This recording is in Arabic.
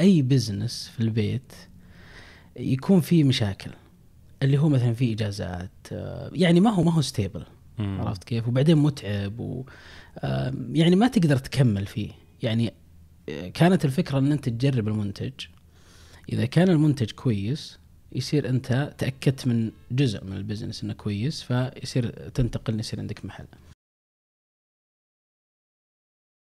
اي بزنس في البيت يكون فيه مشاكل اللي هو مثلا في اجازات آه، يعني ما هو ما هو ستيبل عرفت كيف وبعدين متعب و آه، يعني ما تقدر تكمل فيه يعني آه، كانت الفكره ان انت تجرب المنتج اذا كان المنتج كويس يصير انت تاكدت من جزء من البزنس انه كويس فيصير تنتقل يصير عندك محل.